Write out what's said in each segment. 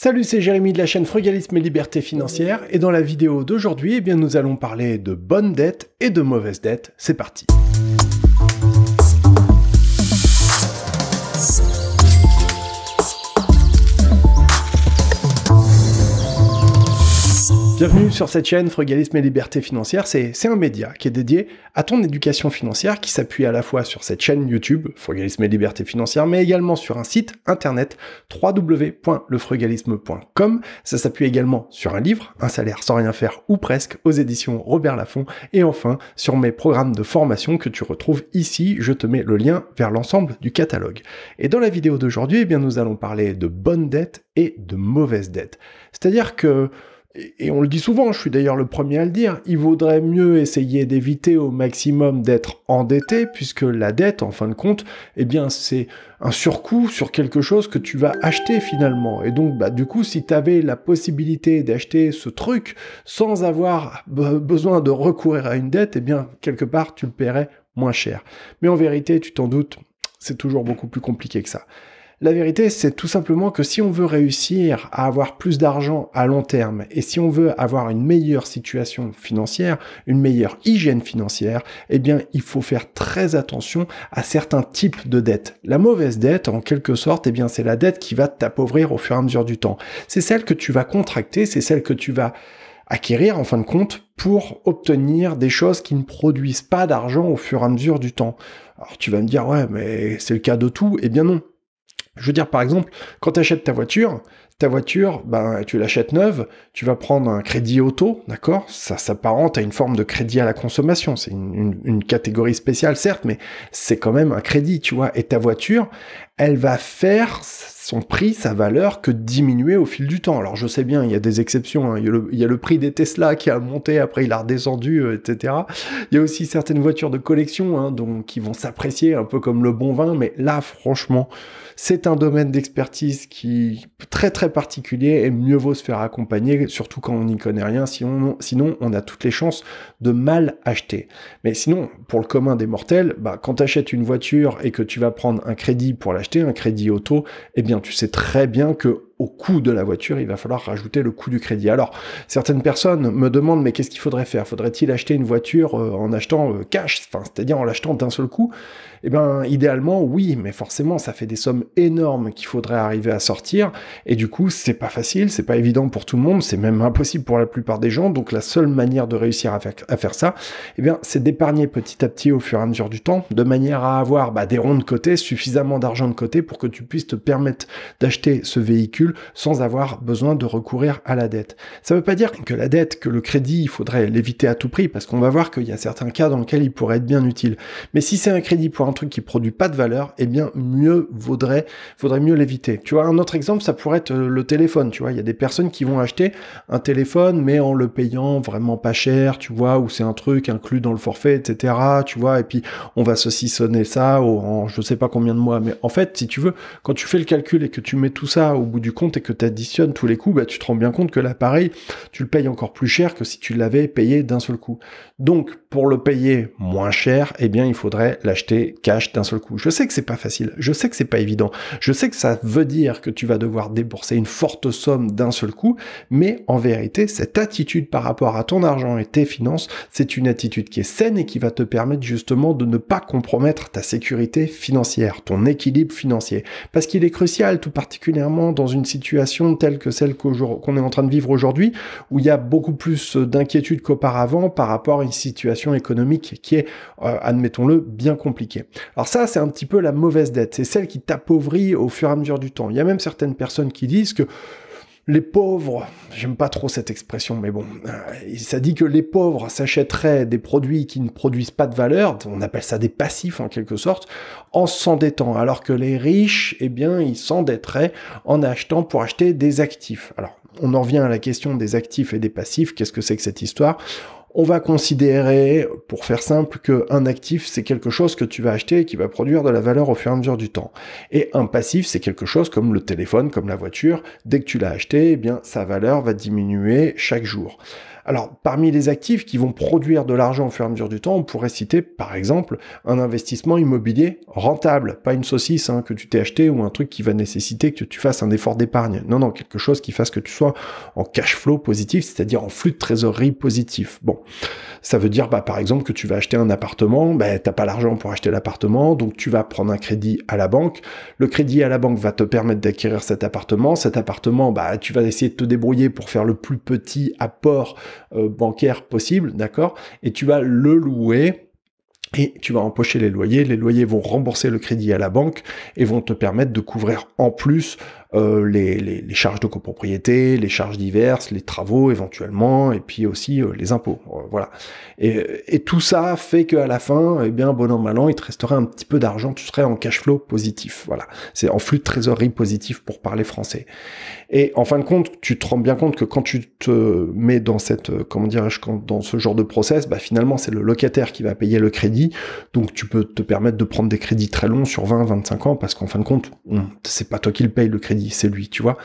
Salut, c'est Jérémy de la chaîne Frugalisme et Liberté Financière et dans la vidéo d'aujourd'hui, eh bien nous allons parler de bonnes dettes et de mauvaises dettes. C'est parti. Bienvenue sur cette chaîne Frugalisme et Liberté Financière. C'est un média qui est dédié à ton éducation financière qui s'appuie à la fois sur cette chaîne YouTube Frugalisme et Liberté Financière, mais également sur un site internet www.lefrugalisme.com. Ça s'appuie également sur un livre, Un salaire sans rien faire ou presque, aux éditions Robert Laffont. Et enfin, sur mes programmes de formation que tu retrouves ici. Je te mets le lien vers l'ensemble du catalogue. Et dans la vidéo d'aujourd'hui, eh bien, nous allons parler de bonnes dettes et de mauvaises dettes. C'est-à-dire que et on le dit souvent, je suis d'ailleurs le premier à le dire, il vaudrait mieux essayer d'éviter au maximum d'être endetté, puisque la dette, en fin de compte, eh bien, c'est un surcoût sur quelque chose que tu vas acheter finalement. Et donc, bah, du coup, si tu avais la possibilité d'acheter ce truc sans avoir besoin de recourir à une dette, eh bien, quelque part, tu le paierais moins cher. Mais en vérité, tu t'en doutes, c'est toujours beaucoup plus compliqué que ça. La vérité, c'est tout simplement que si on veut réussir à avoir plus d'argent à long terme et si on veut avoir une meilleure situation financière, une meilleure hygiène financière, eh bien, il faut faire très attention à certains types de dettes. La mauvaise dette, en quelque sorte, eh bien, c'est la dette qui va t'appauvrir au fur et à mesure du temps. C'est celle que tu vas contracter, c'est celle que tu vas acquérir en fin de compte pour obtenir des choses qui ne produisent pas d'argent au fur et à mesure du temps. Alors tu vas me dire ouais mais c'est le cas de tout, eh bien non. Je veux dire, par exemple, quand tu achètes ta voiture, ta voiture, ben, tu l'achètes neuve, tu vas prendre un crédit auto, d'accord Ça s'apparente à une forme de crédit à la consommation. C'est une, une, catégorie spéciale, certes, mais c'est quand même un crédit, tu vois. Et ta voiture, elle va faire son prix, sa valeur, que diminuer au fil du temps. Alors je sais bien, il y a des exceptions. Hein. Il, y a le, prix des Tesla qui a monté, après il a redescendu, euh, etc. Il y a aussi certaines voitures de collection hein, donc, qui vont s'apprécier un peu comme le bon vin. Mais là, franchement, c'est un domaine d'expertise qui très très particulier et mieux vaut se faire accompagner, surtout quand on n'y connaît rien. Sinon, sinon, on a toutes les chances de mal acheter. Mais sinon, pour le commun des mortels, bah, quand tu achètes une voiture et que tu vas prendre un crédit pour l'acheter, un crédit auto, et eh bien tu sais très bien que au coût de la voiture, il va falloir rajouter le coût du crédit. Alors, certaines personnes me demandent, mais qu'est-ce qu'il faudrait faire Faudrait-il acheter une voiture euh, en achetant euh, cash, c'est-à-dire en l'achetant d'un seul coup Eh bien, idéalement, oui, mais forcément, ça fait des sommes énormes qu'il faudrait arriver à sortir, et du coup, c'est pas facile, c'est pas évident pour tout le monde, c'est même impossible pour la plupart des gens, donc la seule manière de réussir à faire, ça, eh bien, c'est d'épargner petit à petit au fur et à mesure du temps, de manière à avoir bah, des ronds de côté, suffisamment d'argent de côté pour que tu puisses te permettre d'acheter ce véhicule sans avoir besoin de recourir à la dette. Ça ne veut pas dire que la dette, que le crédit, il faudrait l'éviter à tout prix parce qu'on va voir qu'il y a certains cas dans lesquels il pourrait être bien utile. Mais si c'est un crédit pour un truc qui produit pas de valeur, eh bien mieux vaudrait, faudrait mieux l'éviter. Tu vois, un autre exemple, ça pourrait être euh, le téléphone. Tu vois, il y a des personnes qui vont acheter un téléphone mais en le payant vraiment pas cher, tu vois, ou c'est un truc inclus dans le forfait, etc. Tu vois, et puis on va se saucissonner ça en je sais pas combien de mois. Mais en fait, si tu veux, quand tu fais le calcul et que tu mets tout ça au bout du et que tu additionnes tous les coups, bah, tu te rends bien compte que l'appareil, tu le payes encore plus cher que si tu l'avais payé d'un seul coup. Donc, pour le payer moins cher, eh bien, il faudrait l'acheter cash d'un seul coup. Je sais que c'est pas facile. Je sais que c'est pas évident. Je sais que ça veut dire que tu vas devoir débourser une forte somme d'un seul coup. Mais en vérité, cette attitude par rapport à ton argent et tes finances, c'est une attitude qui est saine et qui va te permettre justement de ne pas compromettre ta sécurité financière, ton équilibre financier. Parce qu'il est crucial, tout particulièrement dans une situation telle que celle qu'on est en train de vivre aujourd'hui, où il y a beaucoup plus euh, d'inquiétude qu'auparavant par rapport à une situation économique qui est, euh, admettons-le, bien compliquée. Alors ça, c'est un petit peu la mauvaise dette, c'est celle qui t'appauvrit au fur et à mesure du temps. Il y a même certaines personnes qui disent que les pauvres, j'aime pas trop cette expression, mais bon, euh, ça dit que les pauvres s'achèteraient des produits qui ne produisent pas de valeur, on appelle ça des passifs en quelque sorte, en s'endettant, alors que les riches, eh bien, ils s'endetteraient en achetant pour acheter des actifs. Alors, on en vient à la question des actifs et des passifs, qu'est-ce que c'est que cette histoire on va considérer, pour faire simple, qu'un actif, c'est quelque chose que tu vas acheter et qui va produire de la valeur au fur et à mesure du temps. Et un passif, c'est quelque chose comme le téléphone, comme la voiture. Dès que tu l'as acheté, eh bien, sa valeur va diminuer chaque jour. Alors, parmi les actifs qui vont produire de l'argent au fur et à mesure du temps, on pourrait citer par exemple un investissement immobilier rentable, pas une saucisse hein, que tu t'es acheté ou un truc qui va nécessiter que tu fasses un effort d'épargne. Non, non, quelque chose qui fasse que tu sois en cash flow positif, c'est-à-dire en flux de trésorerie positif. Bon, ça veut dire bah, par exemple que tu vas acheter un appartement, bah, t'as pas l'argent pour acheter l'appartement, donc tu vas prendre un crédit à la banque. Le crédit à la banque va te permettre d'acquérir cet appartement. Cet appartement, bah, tu vas essayer de te débrouiller pour faire le plus petit apport euh, bancaire possible, d'accord Et tu vas le louer et tu vas empocher les loyers. Les loyers vont rembourser le crédit à la banque et vont te permettre de couvrir en plus euh, les, charges de copropriété, les charges diverses, les travaux éventuellement, et puis aussi euh, les impôts. Euh, voilà. Et, tout ça fait qu'à la fin, eh bien, bon an, mal an, il te resterait un petit peu d'argent, tu serais en cash flow positif. Voilà. C'est en flux de trésorerie positif pour parler français. Et en fin de compte, tu te rends bien compte que quand tu te mets dans cette, comment dirais-je, dans ce genre de process, bah finalement, c'est le locataire qui va payer le crédit. Donc, tu peux te permettre de prendre des crédits très longs sur 20, 25 ans parce qu'en fin de compte, c'est pas toi qui le paye le crédit c'est lui, tu vois.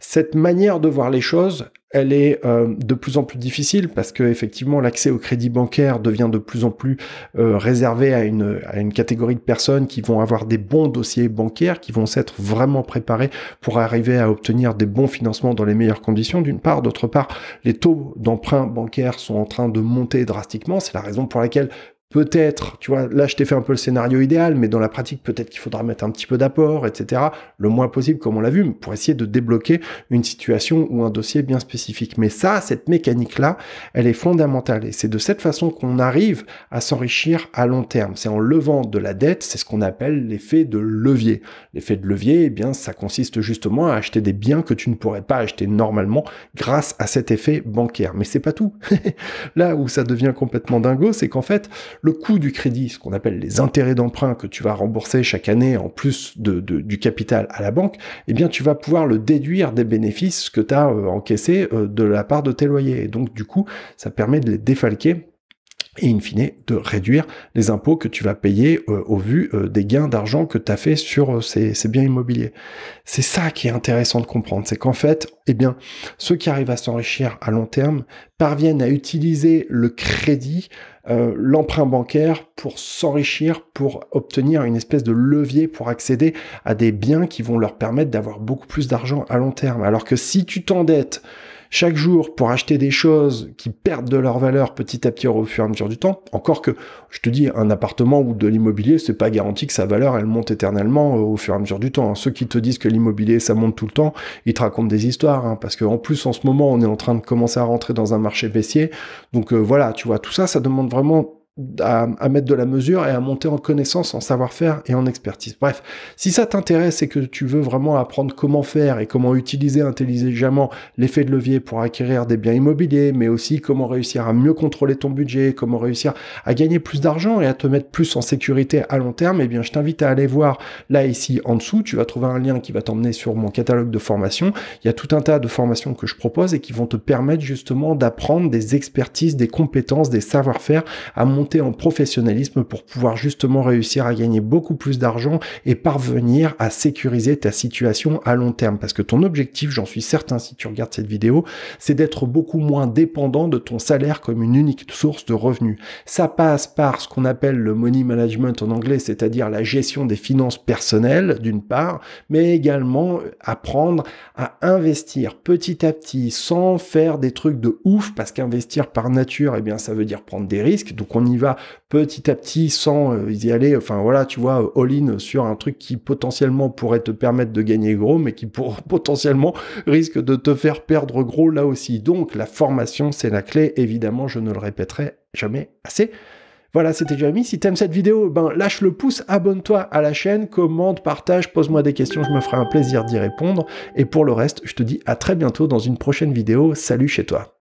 Cette manière de voir les choses, elle est euh, de plus en plus difficile parce que effectivement l'accès au crédit bancaire devient de plus en plus euh, réservé à une, une catégorie de personnes qui vont avoir des bons dossiers bancaires, qui vont s'être vraiment préparés pour arriver à obtenir des bons financements dans les meilleures conditions d'une part, d'autre part les taux d'emprunt bancaire sont en train de monter drastiquement, c'est la raison pour laquelle peut-être, tu vois, là je t'ai fait un peu le scénario idéal, mais dans la pratique, peut-être qu'il faudra mettre un petit peu d'apport, etc. Le moins possible, comme on l'a vu, pour essayer de débloquer une situation ou un dossier bien spécifique. Mais ça, cette mécanique-là, elle est fondamentale. Et c'est de cette façon qu'on arrive à s'enrichir à long terme. C'est en levant de la dette, c'est ce qu'on appelle l'effet de levier. L'effet de levier, eh bien, ça consiste justement à acheter des biens que tu ne pourrais pas acheter normalement grâce à cet effet bancaire. Mais c'est pas tout. là où ça devient complètement dingo, c'est qu'en fait, le coût du crédit, ce qu'on appelle les intérêts d'emprunt que tu vas rembourser chaque année en plus de, du capital à la banque, eh bien, tu vas pouvoir le déduire des bénéfices que tu as euh, encaissés euh, de la part de tes loyers. Et donc, du coup, ça permet de les défalquer et in fine de réduire les impôts que tu vas payer euh, au vu euh, des gains d'argent que tu as fait sur euh, ces, ces, biens immobiliers. C'est ça qui est intéressant de comprendre, c'est qu'en fait, eh bien, ceux qui arrivent à s'enrichir à long terme parviennent à utiliser le crédit, l'emprunt bancaire pour s'enrichir, pour obtenir une espèce de levier pour accéder à des biens qui vont leur permettre d'avoir beaucoup plus d'argent à long terme. Alors que si tu t'endettes, chaque jour pour acheter des choses qui perdent de leur valeur petit à petit au fur et à mesure du temps. Encore que, je te dis, un appartement ou de l'immobilier, c'est pas garanti que sa valeur, elle monte éternellement euh, au fur et à mesure du temps. Hein. Ceux qui te disent que l'immobilier, ça monte tout le temps, ils te racontent des histoires, hein, parce qu'en plus, en ce moment, on est en train de commencer à rentrer dans un marché baissier. Donc euh, voilà, tu vois, tout ça, ça demande vraiment à, mettre de la mesure et à monter en connaissance, en savoir-faire et en expertise. Bref, si ça t'intéresse et que tu veux vraiment apprendre comment faire et comment utiliser intelligemment l'effet de levier pour acquérir des biens immobiliers, mais aussi comment réussir à mieux contrôler ton budget, comment réussir à gagner plus d'argent et à te mettre plus en sécurité à long terme, eh bien je t'invite à aller voir là ici en dessous, tu vas trouver un lien qui va t'emmener sur mon catalogue de formation. Il y a tout un tas de formations que je propose et qui vont te permettre justement d'apprendre des expertises, des compétences, des savoir-faire à monter en professionnalisme pour pouvoir justement réussir à gagner beaucoup plus d'argent et parvenir à sécuriser ta situation à long terme. Parce que ton objectif, j'en suis certain si tu regardes cette vidéo, c'est d'être beaucoup moins dépendant de ton salaire comme une unique source de revenus. Ça passe par ce qu'on appelle le money management en anglais, c'est-à-dire la gestion des finances personnelles d'une part, mais également apprendre à investir petit à petit sans faire des trucs de ouf parce qu'investir par nature, et eh bien, ça veut dire prendre des risques. Donc, on y va petit à petit sans euh, y aller, enfin voilà, tu vois, euh, all-in sur un truc qui potentiellement pourrait te permettre de gagner gros, mais qui pour, potentiellement risque de te faire perdre gros là aussi. Donc la formation, c'est la clé, évidemment, je ne le répéterai jamais assez. Voilà, c'était Jérémy. Si t'aimes cette vidéo, ben lâche le pouce, abonne-toi à la chaîne, commente, partage, pose-moi des questions, je me ferai un plaisir d'y répondre. Et pour le reste, je te dis à très bientôt dans une prochaine vidéo. Salut chez toi.